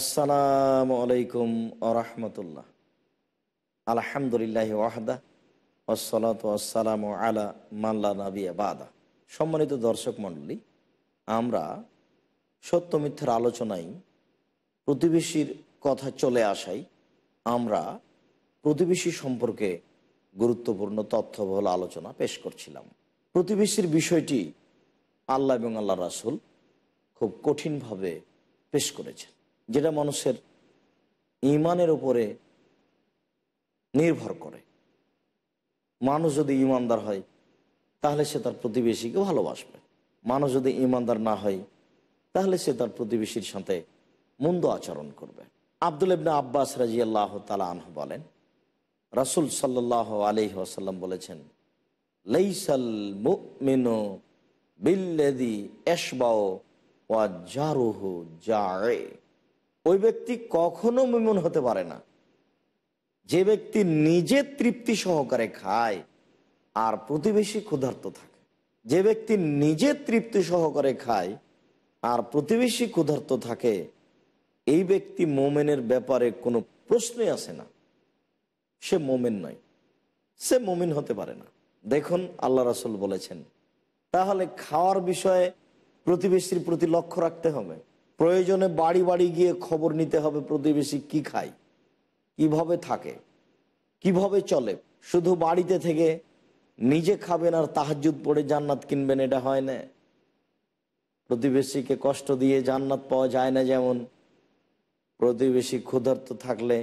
আসসালামু আলাইকুম আরহামতুল্লাহ আলহামদুলিল্লাহ ওয়াহদা আসসালাত আসসালাম আলা মাল্লা নাবি বাদা সম্মানিত দর্শক মণ্ডলী আমরা সত্য মিথ্যার আলোচনায় প্রতিবেশীর কথা চলে আসাই আমরা প্রতিবেশী সম্পর্কে গুরুত্বপূর্ণ তথ্যবহল আলোচনা পেশ করছিলাম প্রতিবেশীর বিষয়টি আল্লাহ এবং আল্লাহ রাসুল খুব কঠিনভাবে পেশ করেছেন যেটা মানুষের ইমানের উপরে নির্ভর করে মানুষ যদি ইমানদার হয় তাহলে সে তার প্রতিবেশীকে ভালোবাসবে মানুষ যদি ইমানদার না হয় তাহলে সে তার প্রতিবেশীর সাথে মন্দ আচরণ করবে আবদুল ইবনা আব্বাস রাজি আল্লাহ তালা আনহ বলেন রাসুল সাল্লাহ আলি আসাল্লাম বলেছেন লাইসাল মুমিনু বিল্লেদি এশবাও ওয়া জারুহু ওই ব্যক্তি কখনো মিমন হতে পারে না যে ব্যক্তি নিজে তৃপ্তি সহকারে খায় আর প্রতিবেশী ক্ষুধার্ত থাকে যে ব্যক্তি নিজে তৃপ্তি সহকারে খায় আর প্রতিবেশী ক্ষুধার্ত থাকে এই ব্যক্তি মোমেনের ব্যাপারে কোনো প্রশ্নই আসে না সে মোমেন নয় সে মোমিন হতে পারে না দেখুন আল্লাহ রাসুল বলেছেন তাহলে খাওয়ার বিষয়ে প্রতিবেশীর প্রতি লক্ষ্য রাখতে হবে প্রয়োজনে বাড়ি বাড়ি গিয়ে খবর নিতে হবে প্রতিবেশী কি খায় কিভাবে থাকে কিভাবে চলে শুধু বাড়িতে থেকে নিজে খাবেন আর তাহাজুদ পড়ে জান্নাত কিনবেন এটা হয় না প্রতিবেশীকে কষ্ট দিয়ে জান্নাত পাওয়া যায় না যেমন প্রতিবেশী ক্ষুধার্ত থাকলে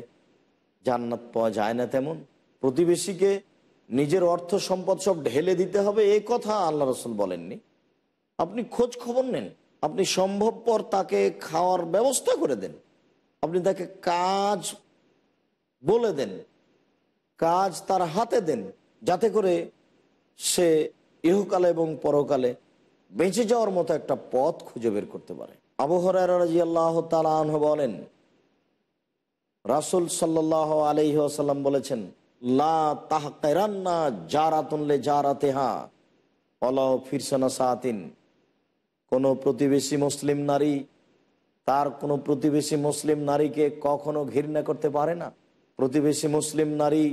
জান্নাত পাওয়া যায় না তেমন প্রতিবেশীকে নিজের অর্থ সম্পদ সব ঢেলে দিতে হবে এ কথা আল্লাহ রসুল বলেননি আপনি খোঁজ খবর নেন আপনি সম্ভবপর তাকে খাওয়ার ব্যবস্থা করে দেন আপনি তাকে কাজ বলে দেন কাজ তার হাতে দেন যাতে করে সে ইহকালে এবং পরকালে বেঁচে যাওয়ার মতো একটা পথ খুঁজে বের করতে পারে আবহরাজি আল্লাহ তালাহ বলেন রাসুল সাল্লাহ আলহি আসাল্লাম বলেছেন লা তাহা জারাতুন লে জারাতেহা অলাহ ফিরসানা সাতিন কোনো প্রতিবেশী মুসলিম নারী তার কোনো প্রতিবেশী মুসলিম নারীকে কখনো ঘৃণা করতে পারে না প্রতিবেশী মুসলিম নারী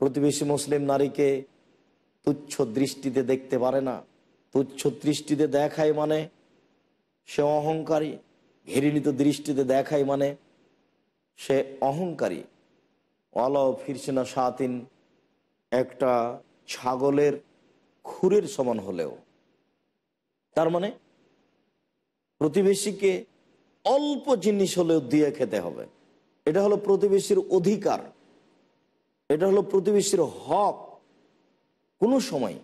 প্রতিবেশী মুসলিম নারীকে তুচ্ছ দৃষ্টিতে দেখতে পারে না তুচ্ছ দৃষ্টিতে দেখায় মানে সে অহংকারী ঘৃণিত দৃষ্টিতে দেখায় মানে সে অহংকারী অল ফিরসিনা সাতিন একটা ছাগলের খুরের সমান হলেও তার মানে প্রতিবেশীকে অল্প জিনিস হলেও দিয়ে খেতে হবে এটা হলো প্রতিবেশীর অধিকার এটা হলো প্রতিবেশীর হক কোনো সময়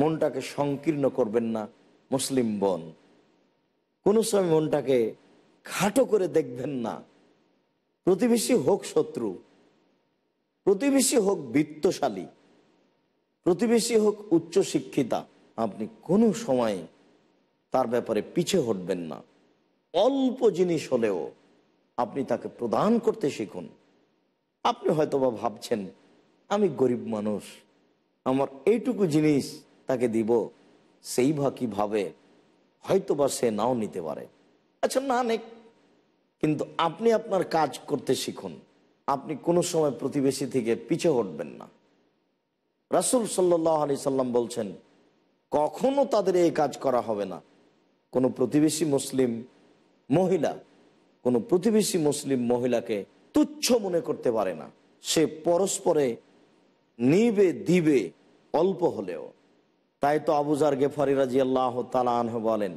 মনটাকে সংকীর্ণ করবেন না মুসলিম বন কোনো সময় মনটাকে খাটো করে দেখবেন না প্রতিবেশী হোক শত্রু প্রতিবেশী হোক বিত্তশালী প্রতিবেশী হোক উচ্চশিক্ষিতা আপনি কোনো সময় তার ব্যাপারে পিছে হটবেন না অল্প জিনিস হলেও আপনি তাকে প্রদান করতে শিখুন আপনি হয়তোবা ভাবছেন আমি গরিব মানুষ আমার এইটুকু জিনিস তাকে দিব সেই বা কীভাবে হয়তোবা সে নাও নিতে পারে আচ্ছা না অনেক কিন্তু আপনি আপনার কাজ করতে শিখুন আপনি কোনো সময় প্রতিবেশী থেকে পিছিয়ে হটবেন না রাসুল সাল্লি সাল্লাম বলছেন কখনো তাদের এই কাজ করা হবে না কোনো প্রতিবেশী মুসলিম মহিলা কোনো প্রতিবেশী মুসলিম মহিলাকে তুচ্ছ মনে করতে পারে না সে পরস্পরে নিবে দিবে অল্প হলেও তাই তো আবুজার গেফারি রাজি আল্লাহ তালাহ বলেন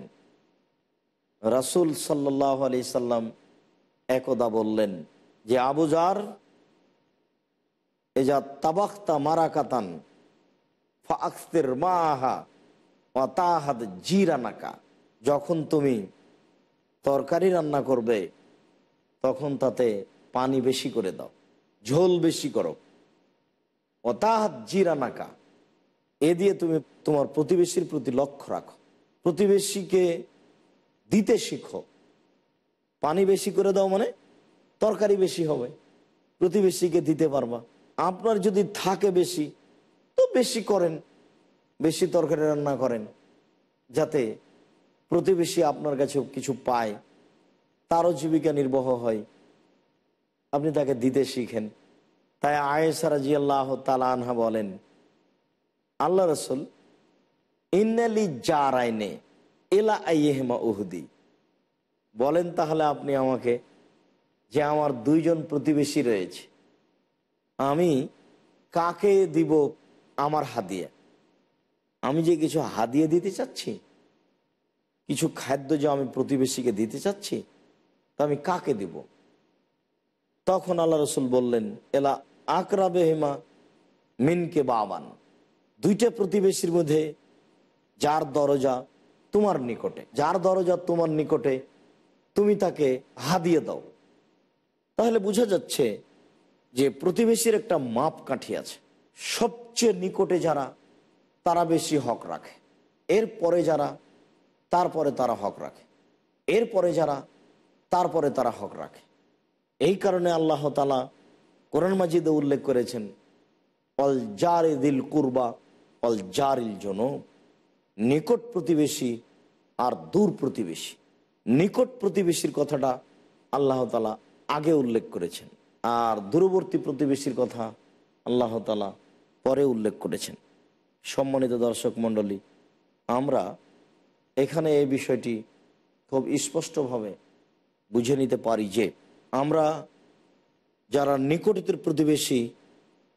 রাসুল সাল্লাহ আলি সাল্লাম একদা বললেন যে আবুজার এজা তাবাক্তা মারা মা ফাক্তের মাহা অতাহাদ জিরানাকা যখন তুমি তরকারি রান্না করবে তখন তাতে পানি বেশি করে দাও ঝোল বেশি করো অতাহাত জিরা নাকা এ দিয়ে তুমি তোমার প্রতিবেশীর প্রতি লক্ষ্য রাখো প্রতিবেশীকে দিতে শিখো পানি বেশি করে দাও মানে তরকারি বেশি হবে প্রতিবেশীকে দিতে পারবা আপনার যদি থাকে বেশি তো বেশি করেন বেশি তরকারি রান্না করেন যাতে প্রতিবেশী আপনার কাছে কিছু পায় তারও জীবিকা নির্বাহ হয় আপনি তাকে দিতে শিখেন তাই আয়েসা রাজি আল্লাহ আনহা বলেন আল্লাহ রসুল ইন্নালি আইনে এলা আইয়েহমা উহুদি বলেন তাহলে আপনি আমাকে যে আমার দুইজন প্রতিবেশী রয়েছে আমি কাকে দিব আমার হাদিয়া আমি যে কিছু হাদিয়ে দিতে চাচ্ছি কিছু খাদ্য যে আমি প্রতিবেশীকে দিতে চাচ্ছি তা আমি কাকে দেব তখন আল্লাহ রসুল বললেন এলা আকরা বেহেমা মিনকে বাবান দুইটা প্রতিবেশীর মধ্যে যার দরজা তোমার নিকটে যার দরজা তোমার নিকটে তুমি তাকে হাদিয়ে দাও তাহলে বোঝা যাচ্ছে যে প্রতিবেশীর একটা মাপ কাঠি আছে সবচেয়ে নিকটে যারা তারা বেশি হক রাখে এরপরে যারা তারপরে তারা হক রাখে এরপরে যারা তারপরে তারা হক রাখে এই কারণে আল্লাহ তালা কোরআন মাজিদে উল্লেখ করেছেন অল জার দিল কুরবা অল জার ইল নিকট প্রতিবেশী আর দূর প্রতিবেশী নিকট প্রতিবেশীর কথাটা আল্লাহ তালা আগে উল্লেখ করেছেন আর দূরবর্তী প্রতিবেশীর কথা আল্লাহ তালা পরে উল্লেখ করেছেন সম্মানিত দর্শক মণ্ডলী আমরা এখানে এই বিষয়টি খুব স্পষ্টভাবে বুঝে নিতে পারি যে আমরা যারা নিকটতর প্রতিবেশী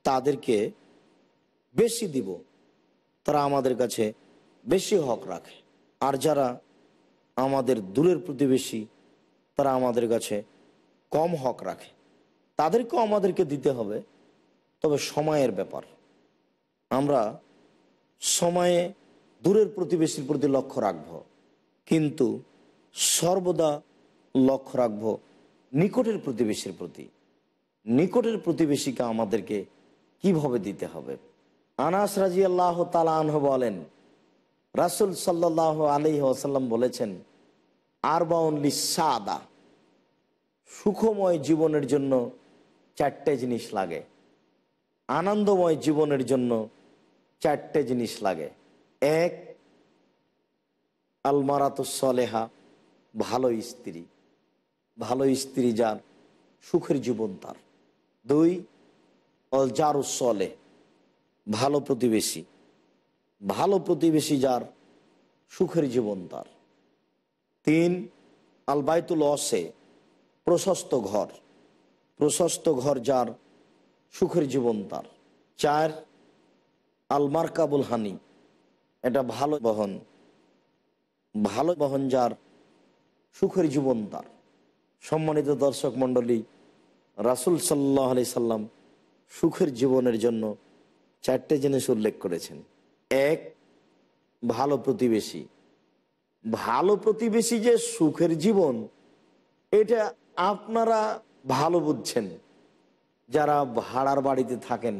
তাদেরকে বেশি দিব তারা আমাদের কাছে বেশি হক রাখে আর যারা আমাদের দূরের প্রতিবেশী তারা আমাদের কাছে কম হক রাখে তাদেরকেও আমাদেরকে দিতে হবে তবে সময়ের ব্যাপার আমরা সময়ে দূরের প্রতিবেশীর প্রতি লক্ষ্য রাখব কিন্তু সর্বদা লক্ষ্য রাখব নিকটের প্রতিবেশীর প্রতি নিকটের প্রতিবেশীকে আমাদেরকে কিভাবে দিতে হবে আনাস রাজি আল্লাহ তালাহ বলেন রাসুল সাল্লাহ আলি আসাল্লাম বলেছেন অনলি সাদা সুখময় জীবনের জন্য চারটে জিনিস লাগে আনন্দময় জীবনের জন্য চারটে জিনিস লাগে এক আলমারাতসলেহা ভালো স্ত্রী ভালো স্ত্রী যার সুখের জীবন তার দুই অলজারুসলে ভালো প্রতিবেশী ভালো প্রতিবেশী যার সুখের জীবন তার তিন আলবায়তুল অসে প্রশস্ত ঘর প্রশস্ত ঘর যার সুখের জীবন তার চার আলমার কাবুল হানি এটা ভালো বহন ভালো বহন যার সুখের জীবন তার সম্মানিত দর্শক মণ্ডলী রাসুল সাল্লাহ আলি সাল্লাম সুখের জীবনের জন্য চারটে জিনিস উল্লেখ করেছেন এক ভালো প্রতিবেশী ভালো প্রতিবেশী যে সুখের জীবন এটা আপনারা ভালো বুঝছেন যারা ভাড়ার বাড়িতে থাকেন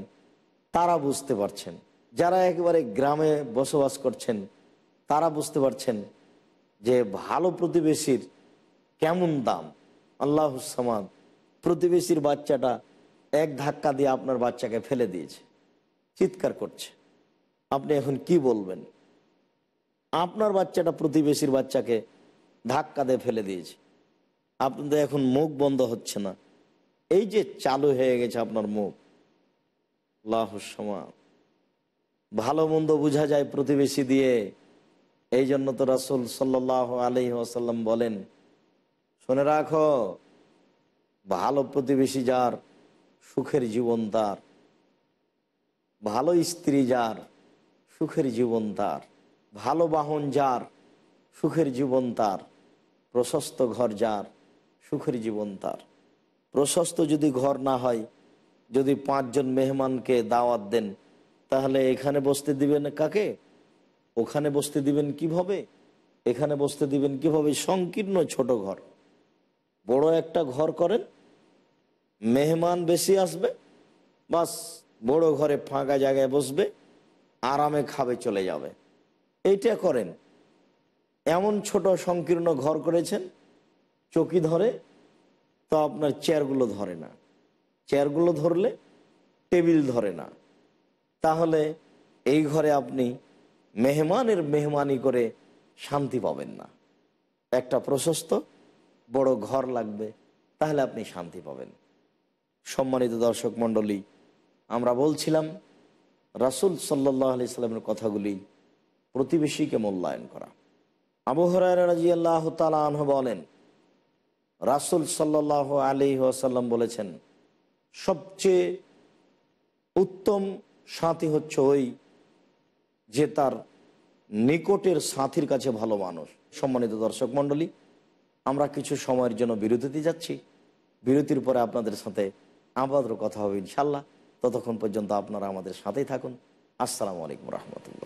তারা বুঝতে পারছেন যারা একেবারে গ্রামে বসবাস করছেন তারা বুঝতে পারছেন যে ভালো প্রতিবেশীর কেমন দাম আল্লাহসামাদ প্রতিবেশীর বাচ্চাটা এক ধাক্কা দিয়ে আপনার বাচ্চাকে ফেলে দিয়েছে চিৎকার করছে আপনি এখন কি বলবেন আপনার বাচ্চাটা প্রতিবেশীর বাচ্চাকে ধাক্কা দিয়ে ফেলে দিয়েছে আপনাদের এখন মুখ বন্ধ হচ্ছে না এই যে চালু হয়ে গেছে আপনার মুখ আল্লাহ সমাদ ভালো মন্দ বোঝা যায় প্রতিবেশী দিয়ে এই জন্য তো রাসুল সাল্লাহ আলি আসাল্লাম বলেন শুনে রাখো ভালো প্রতিবেশী যার সুখের জীবন তার ভালো স্ত্রী যার সুখের জীবন তার ভালো বাহন যার সুখের জীবন তার প্রশস্ত ঘর যার সুখের জীবন তার প্রশস্ত যদি ঘর না হয় যদি পাঁচজন মেহমানকে দাওয়াত দেন তাহলে এখানে বসতে দিবেন কাকে ওখানে বসতে দিবেন কিভাবে এখানে বসতে দিবেন কিভাবে সংকীর্ণ ছোট ঘর বড় একটা ঘর করেন মেহমান বেশি আসবে বাস বড় ঘরে ফাঁকা জায়গায় বসবে আরামে খাবে চলে যাবে এইটা করেন এমন ছোট সংকীর্ণ ঘর করেছেন চকি ধরে তো আপনার চেয়ারগুলো ধরে না চেয়ারগুলো ধরলে টেবিল ধরে না তাহলে এই ঘরে আপনি মেহমানের মেহমানি করে শান্তি পাবেন না একটা প্রশস্ত বড় ঘর লাগবে তাহলে আপনি শান্তি পাবেন সম্মানিত দর্শক মণ্ডলী আমরা বলছিলাম রাসুল সাল্লাহ আলি সাল্লামের কথাগুলি প্রতিবেশীকে মূল্যায়ন করা আবহরাজি আল্লাহ তালাহ বলেন রাসুল সাল্লাহ আলি আসাল্লাম বলেছেন সবচেয়ে উত্তম সাথী হচ্ছে ওই যে তার নিকটের সাথীর কাছে ভালো মানুষ সম্মানিত দর্শক মণ্ডলী আমরা কিছু সময়ের জন্য বিরতিতে যাচ্ছি বিরতির পরে আপনাদের সাথে আবাদ কথা হবে ইনশাল্লাহ ততক্ষণ পর্যন্ত আপনারা আমাদের সাথেই থাকুন আসসালামু আলাইকুম রহমতুল্লাহ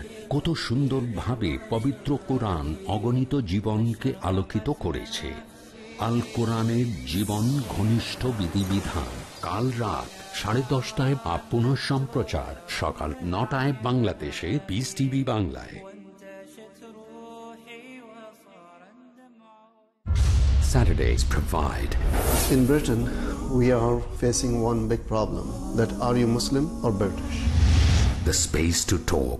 কত সুন্দরভাবে পবিত্র কোরআন অগণিত জীবনকে আলোকিত করেছে আল কোরআনের জীবন ঘনিষ্ঠ বিধিবিধান কাল রাত সাড়ে দশটায় বা পুনঃ সম্প্রচার সকাল নটায় বাংলাদেশে পিস টিভি বাংলায় Saturdays provide. In Britain, we are facing one big problem that are you Muslim or British? The space to talk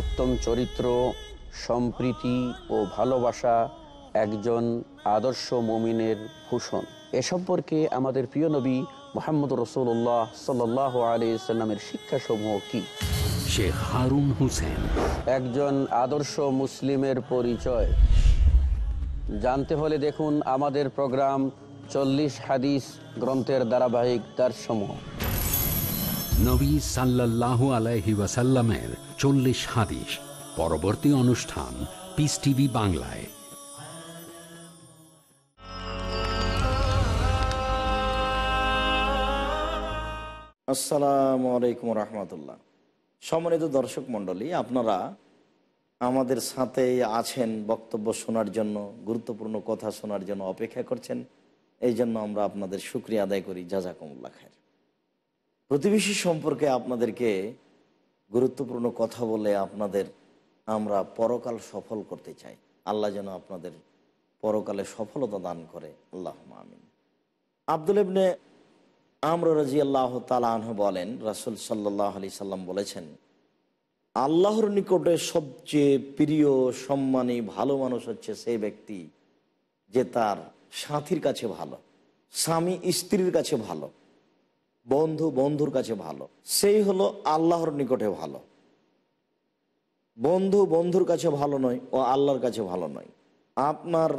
উত্তম চরিত্র সম্প্রীতি ও ভালোবাসা একজন আদর্শ মমিনের ভূষণ এ সম্পর্কে আমাদের প্রিয় নবী মোহাম্মদ রসুল্লাহ সাল্লাহ আলিয়াল্লামের শিক্ষাসমূহ কি সে হারুন হুসেন একজন আদর্শ মুসলিমের পরিচয় জানতে হলে দেখুন আমাদের প্রোগ্রাম চল্লিশ হাদিস গ্রন্থের ধারাবাহিক তার নবী সাল্লাহ আলাইহি চল্লিশ হাদিস পরবর্তী অনুষ্ঠান পিস টিভি বাংলায় আসসালামু আলাইকুম রহমতুল্লাহ সম্মানিত দর্শক মন্ডলী আপনারা আমাদের সাথে আছেন বক্তব্য শোনার জন্য গুরুত্বপূর্ণ কথা শোনার জন্য অপেক্ষা করছেন এই জন্য আমরা আপনাদের সুক্রিয়া আদায় করি যা যা জাজাকুমুল্লা খায় প্রতিবেশী সম্পর্কে আপনাদেরকে গুরুত্বপূর্ণ কথা বলে আপনাদের আমরা পরকাল সফল করতে চাই আল্লাহ যেন আপনাদের পরকালে সফলতা দান করে আল্লাহ আমিন আব্দুল ইবনে আমর রাজি আল্লাহ তালাহ বলেন রাসুল সাল্লাহ আলি সাল্লাম বলেছেন আল্লাহর নিকটে সবচেয়ে প্রিয় সম্মানী ভালো মানুষ হচ্ছে সেই ব্যক্তি যে তার সাথীর কাছে ভালো স্বামী স্ত্রীর কাছে ভালো বন্ধু বন্ধুর কাছে ভালো সেই হলো আল্লাহর নিকটে ভালো বন্ধু বন্ধুর কাছে ভালো নয় ও আল্লাহর কাছে ভালো নয় আপনার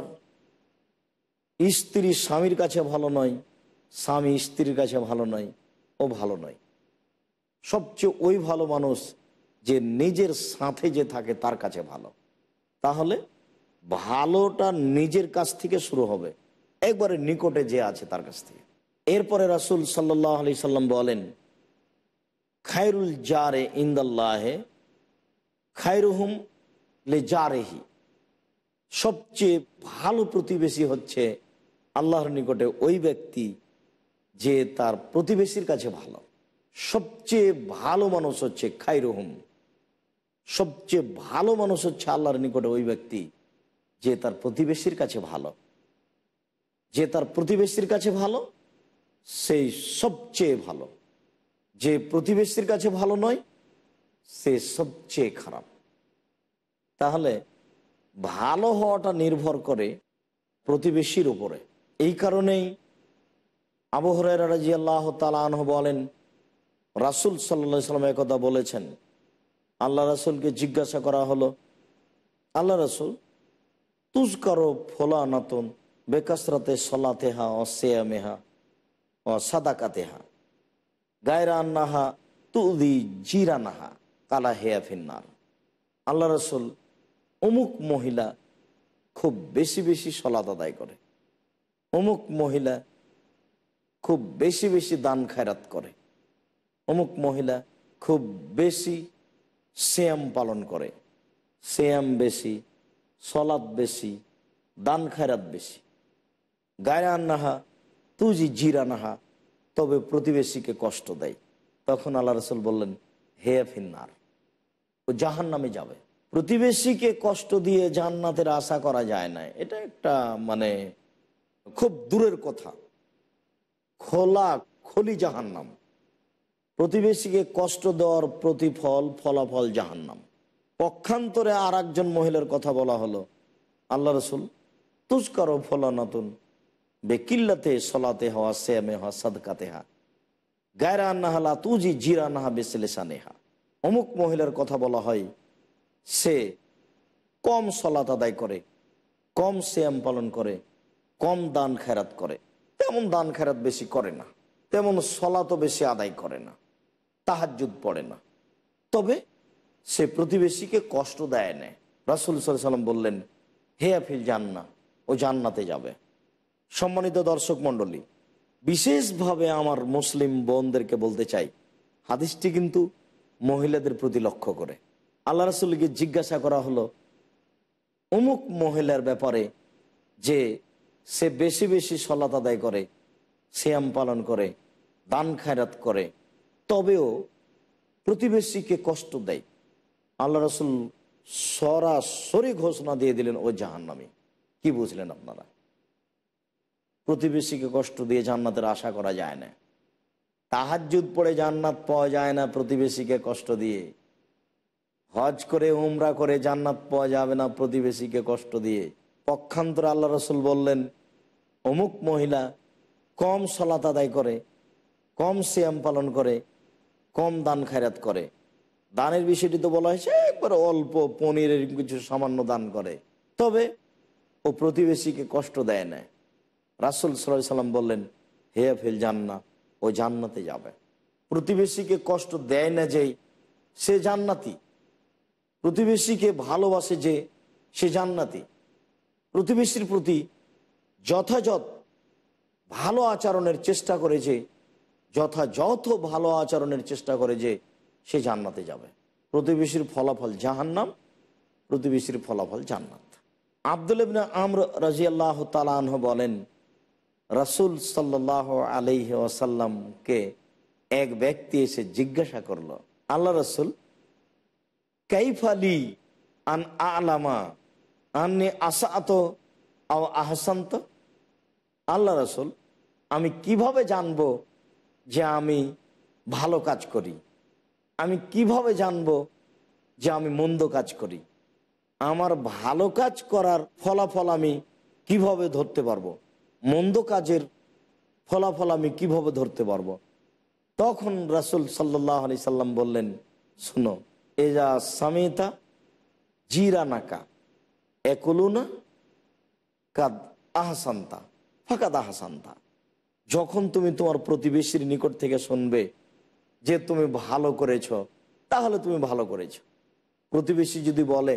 স্ত্রী স্বামীর কাছে ভালো নয় স্বামী স্ত্রীর কাছে ভালো নয় ও ভালো নয় সবচেয়ে ওই ভালো মানুষ যে নিজের সাথে যে থাকে তার কাছে ভালো তাহলে ভালোটা নিজের কাছ থেকে শুরু হবে একবারে নিকটে যে আছে তার কাছ থেকে এরপরে রাসুল সাল্লাহ আলি সাল্লাম বলেন খায়রুল জারে ইন্দাল্লাহে খায়রুহুম লে জারেহি সবচেয়ে ভালো প্রতিবেশী হচ্ছে আল্লাহর নিকটে ওই ব্যক্তি যে তার প্রতিবেশীর কাছে ভালো সবচেয়ে ভালো মানুষ হচ্ছে খায়রুহুম সবচেয়ে ভালো মানুষ হচ্ছে আল্লাহর নিকটে ওই ব্যক্তি যে তার প্রতিবেশীর কাছে ভালো যে তার প্রতিবেশীর কাছে ভালো সেই সবচেয়ে ভালো যে প্রতিবেশীর কাছে ভালো নয় সে সবচেয়ে খারাপ তাহলে ভালো হওয়াটা নির্ভর করে প্রতিবেশীর উপরে এই কারণেই আবহরের রাজি আল্লাহ তালাহ বলেন রাসুল সাল্লা সাল্লাম একথা বলেছেন আল্লাহ রাসুলকে জিজ্ঞাসা করা হলো আল্লাহ রাসুল তুজ করো ফোলা নাতন বেকাসরাতে সলাতেহা মেহা ও সাদাকাতেহা গায়রান্নাহা তুদি জিরানাহা কালা হেয়া ফিন্নার আল্লাহ রসুল অমুক মহিলা খুব বেশি বেশি সলাদ আদায় করে অমুক মহিলা খুব বেশি বেশি দান খায়রাত করে অমুক মহিলা খুব বেশি শ্যাম পালন করে শ্যাম বেশি সলাদ বেশি দান খায়রাত বেশি আন্নাহা তুজি জিরা নাহা তবে প্রতিবেশীকে কষ্ট দেয় তখন আল্লাহ রসুল বললেন হে ফিন্নার ও জাহান নামে যাবে প্রতিবেশীকে কষ্ট দিয়ে জান্নাতের আশা করা যায় না এটা একটা মানে খুব দূরের কথা খোলা খলি জাহান্নাম প্রতিবেশীকে কষ্ট দেওয়ার প্রতিফল ফলাফল জাহান্নাম পক্ষান্তরে আর একজন মহিলার কথা বলা হলো আল্লাহ রসুল ফলা নতুন বেকিল্লাতে সলাতে হওয়া শ্যামে হওয়া সাদকাতে হা গায়রা আন্নাহা লাতুজি জিরা নাহা বেসলেসা হা অমুক মহিলার কথা বলা হয় সে কম সলাত আদায় করে কম শ্যাম পালন করে কম দান খেরাত করে তেমন দান খেরাত বেশি করে না তেমন সলাতও বেশি আদায় করে না তাহাজুদ পড়ে না তবে সে প্রতিবেশীকে কষ্ট দেয় না রাসুল সাল্লাম বললেন হে আফিল জান্না ও জান্নাতে যাবে সম্মানিত দর্শক মন্ডলী বিশেষভাবে আমার মুসলিম বোনদেরকে বলতে চাই হাদিসটি কিন্তু মহিলাদের প্রতি লক্ষ্য করে আল্লাহ রসুলকে জিজ্ঞাসা করা হলো অমুক মহিলার ব্যাপারে যে সে বেশি বেশি সলাত আদায় করে শ্যাম পালন করে দান খায়রাত করে তবেও প্রতিবেশীকে কষ্ট দেয় আল্লাহ রসুল সরাসরি ঘোষণা দিয়ে দিলেন ও জাহান্নামী কি বুঝলেন আপনারা প্রতিবেশীকে কষ্ট দিয়ে জান্নাতের আশা করা যায় না তাহাজুদ পড়ে জান্নাত পাওয়া যায় না প্রতিবেশীকে কষ্ট দিয়ে হজ করে উমরা করে জান্নাত পাওয়া যাবে না প্রতিবেশীকে কষ্ট দিয়ে পক্ষান্তর আল্লাহ রসুল বললেন অমুক মহিলা কম সলাত আদায় করে কম শ্যাম পালন করে কম দান খায়রাত করে দানের বিষয়টি তো বলা হয়েছে একবার অল্প পনিরের কিছু সামান্য দান করে তবে ও প্রতিবেশীকে কষ্ট দেয় না রাসুল সাল্লাহ সাল্লাম বললেন হে ফেল জাননা ও জান্নাতে যাবে প্রতিবেশীকে কষ্ট দেয় না যেই সে জান্নাতি প্রতিবেশীকে ভালোবাসে যে সে জান্নাতি প্রতিবেশীর প্রতি যথাযথ ভালো আচরণের চেষ্টা করে যে যথাযথ ভালো আচরণের চেষ্টা করে যে সে জান্নাতে যাবে প্রতিবেশীর ফলাফল জাহান্নাম প্রতিবেশীর ফলাফল জান্নাত আবদুল ইবনা আমর রাজিয়াল্লাহ তালাহ বলেন রাসুল সাল্লাহ আলহি ওয়াসাল্লামকে এক ব্যক্তি এসে জিজ্ঞাসা করল আল্লাহ রসুল কাইফালি আন আলামা আননি আসাত আহসান্ত আল্লাহ রসুল আমি কিভাবে জানব যে আমি ভালো কাজ করি আমি কিভাবে জানব যে আমি মন্দ কাজ করি আমার ভালো কাজ করার ফলাফল আমি কিভাবে ধরতে পারবো মন্দ কাজের ফলাফল আমি কিভাবে ধরতে পারব তখন রাসুল সাল্লাহ আলি সাল্লাম বললেন শুনো এজা নাকা জিরানাকা একলুনা কাদ আহসান্তা ফাঁকাদ আহসান্তা যখন তুমি তোমার প্রতিবেশীর নিকট থেকে শুনবে যে তুমি ভালো করেছ তাহলে তুমি ভালো করেছ প্রতিবেশী যদি বলে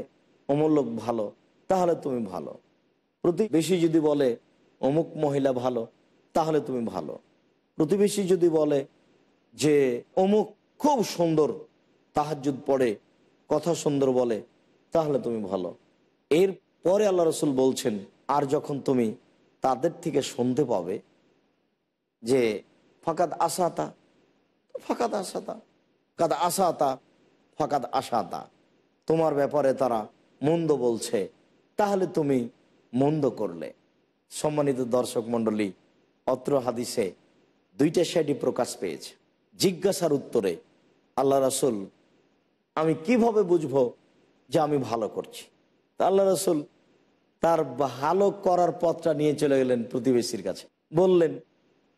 অমূল্য ভালো তাহলে তুমি ভালো প্রতিবেশী যদি বলে অমুক মহিলা ভালো তাহলে তুমি ভালো প্রতিবেশী যদি বলে যে অমুক খুব সুন্দর তাহাজুদ পড়ে কথা সুন্দর বলে তাহলে তুমি ভালো এর পরে আল্লাহ রসুল বলছেন আর যখন তুমি তাদের থেকে শুনতে পাবে যে ফাঁকাত আসাতা ফাঁকাত আসাতা কাদ আসাতা ফাঁকাত আসাতা তোমার ব্যাপারে তারা মন্দ বলছে তাহলে তুমি মন্দ করলে সম্মানিত দর্শক মণ্ডলী অত্র হাদিসে দুইটা সাইডই প্রকাশ পেয়েছে জিজ্ঞাসার উত্তরে আল্লাহ রাসুল আমি কিভাবে বুঝবো যে আমি ভালো করছি তা আল্লাহ রাসুল তার ভালো করার পথটা নিয়ে চলে গেলেন প্রতিবেশীর কাছে বললেন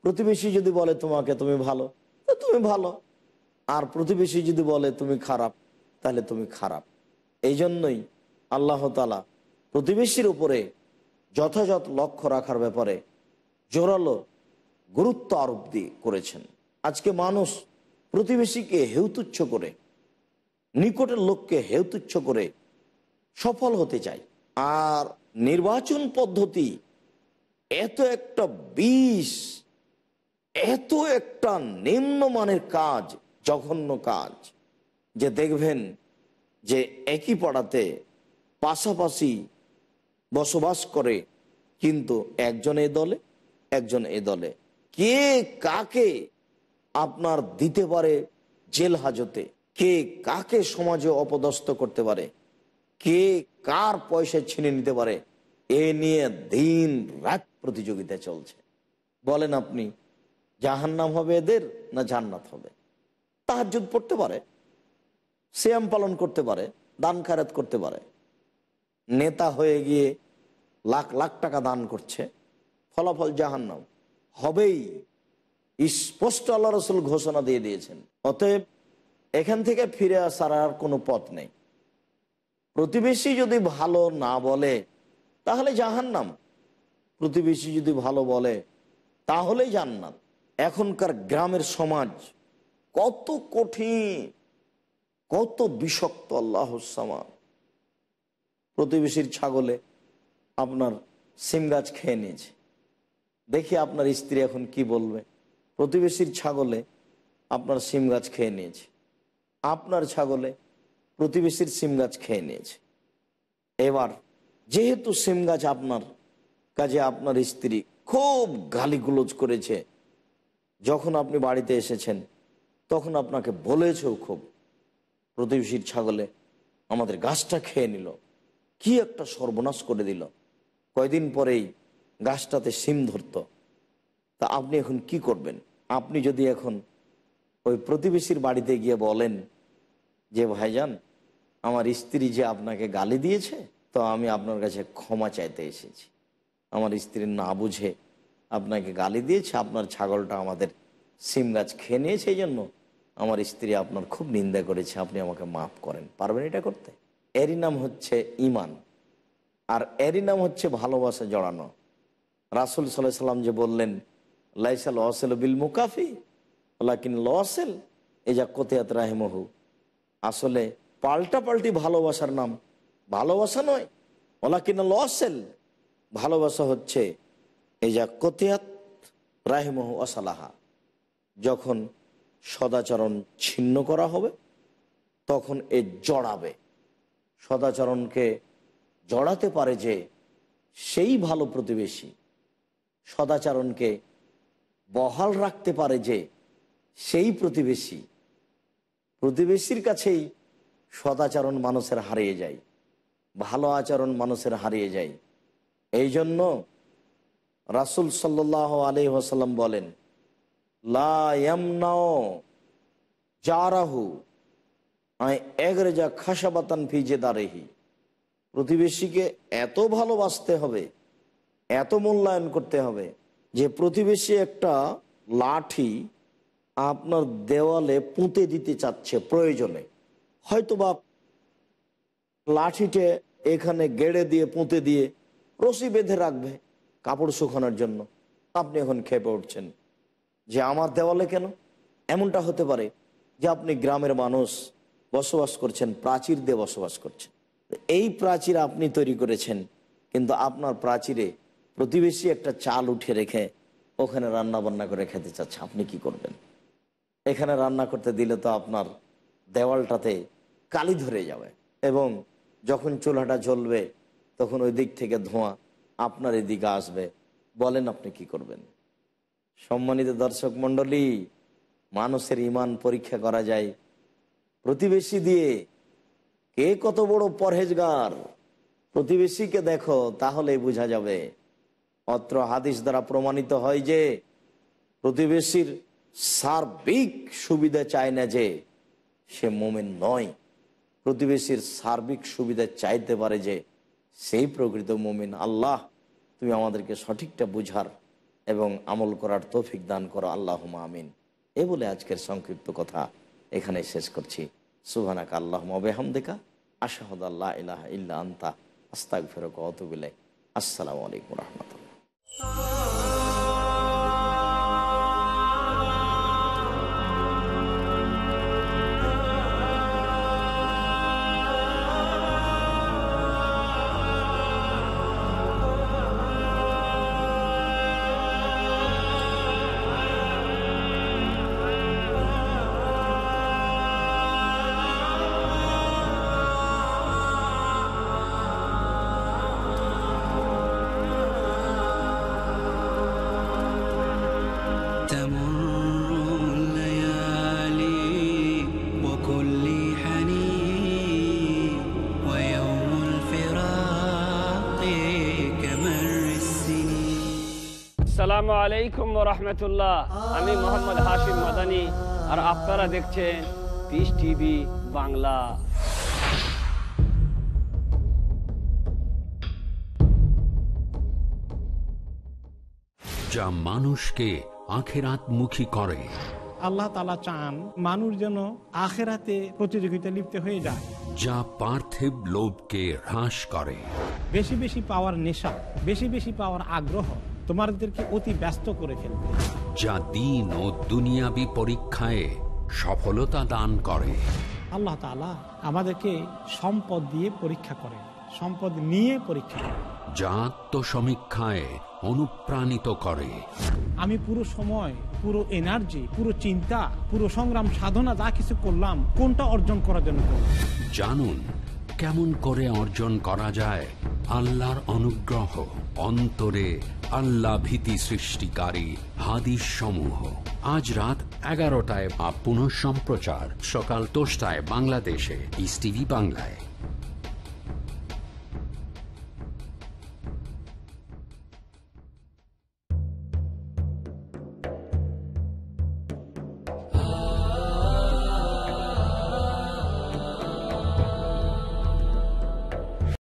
প্রতিবেশী যদি বলে তোমাকে তুমি ভালো তো তুমি ভালো আর প্রতিবেশী যদি বলে তুমি খারাপ তাহলে তুমি খারাপ এই জন্যই আল্লাহতালা প্রতিবেশীর উপরে যথাযথ লক্ষ্য রাখার ব্যাপারে জোরালো গুরুত্ব আরোপ দিয়ে করেছেন আজকে মানুষ প্রতিবেশীকে হেউতুচ্ছ করে নিকটের লোককে হেউতুচ্ছ করে সফল হতে চায় আর নির্বাচন পদ্ধতি এত একটা বিষ এত একটা নিম্নমানের কাজ জঘন্য কাজ যে দেখবেন যে একই পাড়াতে পাশাপাশি বসবাস করে কিন্তু একজন এ দলে একজন এ দলে কে কাকে আপনার দিতে পারে জেল হাজতে কে কাকে সমাজে অপদস্থ করতে পারে কে কার পয়সা ছিনে নিতে পারে এ নিয়ে দিন রাত প্রতিযোগিতা চলছে বলেন আপনি জাহান্নাম হবে এদের না জান্নাত হবে যুদ্ধ পড়তে পারে শ্যাম পালন করতে পারে দান খারাত করতে পারে নেতা হয়ে গিয়ে লাখ লাখ টাকা দান করছে ফলাফল জাহান্নাম হবেই স্পষ্ট আল্লাহ রসুল ঘোষণা দিয়ে দিয়েছেন অতএব এখান থেকে ফিরে আসার আর কোনো পথ নেই প্রতিবেশী যদি ভালো না বলে তাহলে জাহান্নাম প্রতিবেশী যদি ভালো বলে তাহলে জান্নাত এখনকার গ্রামের সমাজ কত কঠিন কত বিষক্ত আল্লাহ সামান প্রতিবেশীর ছাগলে আপনার সিম গাছ খেয়ে নিয়েছে দেখি আপনার স্ত্রী এখন কি বলবে প্রতিবেশীর ছাগলে আপনার সিম গাছ খেয়ে নিয়েছে আপনার ছাগলে প্রতিবেশীর সিম গাছ খেয়ে নিয়েছে এবার যেহেতু সিম গাছ আপনার কাজে আপনার স্ত্রী খুব গালিগুলোজ করেছে যখন আপনি বাড়িতে এসেছেন তখন আপনাকে বলেছেও খুব প্রতিবেশীর ছাগলে আমাদের গাছটা খেয়ে নিল কি একটা সর্বনাশ করে দিল কয়দিন পরেই গাছটাতে সিম ধরত তা আপনি এখন কি করবেন আপনি যদি এখন ওই প্রতিবেশীর বাড়িতে গিয়ে বলেন যে ভাইজান আমার স্ত্রী যে আপনাকে গালি দিয়েছে তো আমি আপনার কাছে ক্ষমা চাইতে এসেছি আমার স্ত্রী না বুঝে আপনাকে গালি দিয়েছে আপনার ছাগলটা আমাদের সিম গাছ খেয়ে নিয়েছে এই জন্য আমার স্ত্রী আপনার খুব নিন্দা করেছে আপনি আমাকে মাফ করেন পারবেন এটা করতে এরই নাম হচ্ছে ইমান আর এরই নাম হচ্ছে ভালোবাসা জড়ানো রাসুল সাল্লাহ সাল্লাম যে বললেন লাইসাল অসেল বিল মুকাফি লাকিন লসেল যা কোতিয়াত রাহেমহু আসলে পাল্টা পাল্টি ভালোবাসার নাম ভালোবাসা নয় ওলাকিন লসেল ভালোবাসা হচ্ছে যা কোতিয়াত রাহেমহু অসালাহা যখন সদাচরণ ছিন্ন করা হবে তখন এ জড়াবে সদাচরণকে জড়াতে পারে যে সেই ভালো প্রতিবেশী সদাচরণকে বহাল রাখতে পারে যে সেই প্রতিবেশী প্রতিবেশীর কাছেই সদাচরণ মানুষের হারিয়ে যায় ভালো আচরণ মানুষের হারিয়ে যায় এই জন্য রাসুল সাল্লাহ আলি ওসাল্লাম বলেন লামনাও জারাহু এক রেজা প্রতিবেশীকে এত ভালোবাসতে হবে এত মূল্যায়ন করতে হবে যে প্রতিবেশী একটা লাঠি আপনার দেওয়ালে পুঁতে দিতে চাচ্ছে প্রয়োজনে হয়তো বা লাঠিটে এখানে গেড়ে দিয়ে পুঁতে দিয়ে রশি বেঁধে রাখবে কাপড় শুকানোর জন্য আপনি এখন খেপে উঠছেন যে আমার দেওয়ালে কেন এমনটা হতে পারে যে আপনি গ্রামের মানুষ বসবাস করছেন প্রাচীর দিয়ে বসবাস করছেন এই প্রাচীর আপনি তৈরি করেছেন কিন্তু আপনার প্রাচীরে প্রতিবেশী একটা চাল উঠে রেখে ওখানে রান্না বান্না করে খেতে চাচ্ছে আপনি কি করবেন এখানে রান্না করতে দিলে তো আপনার দেওয়ালটাতে কালি ধরে যাবে এবং যখন চুলাটা জ্বলবে তখন ওই দিক থেকে ধোঁয়া আপনার এদিকে আসবে বলেন আপনি কি করবেন সম্মানিত দর্শক মণ্ডলী মানুষের ইমান পরীক্ষা করা যায় প্রতিবেশী দিয়ে কে কত বড় পরহেজগার প্রতিবেশীকে দেখো তাহলে বোঝা যাবে অত্র হাদিস দ্বারা প্রমাণিত হয় যে প্রতিবেশীর সার্বিক সুবিধা চায় না যে সে মোমেন নয় প্রতিবেশীর সার্বিক সুবিধা চাইতে পারে যে সেই প্রকৃত মোমিন আল্লাহ তুমি আমাদেরকে সঠিকটা বুঝার এবং আমল করার তৌফিক দান করো আল্লাহ আমিন এ বলে আজকের সংক্ষিপ্ত কথা এখানে শেষ করছি সুহানাক আল্লাহ মবেহামদিকা আশাহদ আল্লাহ ইলাহা ইল্লা আন্তা আস্তাক ফেরক আসসালামু আলাইকুম রহমতুল্লাহ আসসালামু আলাইকুম রহমতুল্লাহ আমি মোহাম্মদ হাশিম মাদানি আর আপনারা দেখছেন পিস টিভি বাংলা যা মানুষকে আখেরাত মুখী করে আল্লাহ তালা চান মানুষ যেন আখেরাতে প্রতিযোগিতা লিপ্ত হয়ে যায় যা পার্থিব লোভকে হ্রাস করে বেশি বেশি পাওয়ার নেশা বেশি বেশি পাওয়ার আগ্রহ তোমাদেরকে অতি ব্যস্ত করে ফেলবে যা দিন ও দুনিয়াবি পরীক্ষায় সফলতা দান করে আল্লাহ তালা আমাদেরকে সম্পদ দিয়ে পরীক্ষা করে সম্পদ নিয়ে পরীক্ষা করেন সমীক্ষায় অনুপ্রাণিত করে আমি পুরো সময় পুরো এনার্জি পুরো চিন্তা পুরো সংগ্রাম সাধনা যা কিছু করলাম কোনটা অর্জন করার জন্য জানুন কেমন করে অর্জন করা যায় আল্লাহর অনুগ্রহ অন্তরে আল্লাহ ভীতি সৃষ্টিকারী হাদিস সমূহ আজ রাত এগারোটায় বা পুনঃ সম্প্রচার সকাল দশটায় বাংলাদেশে ইস বাংলায়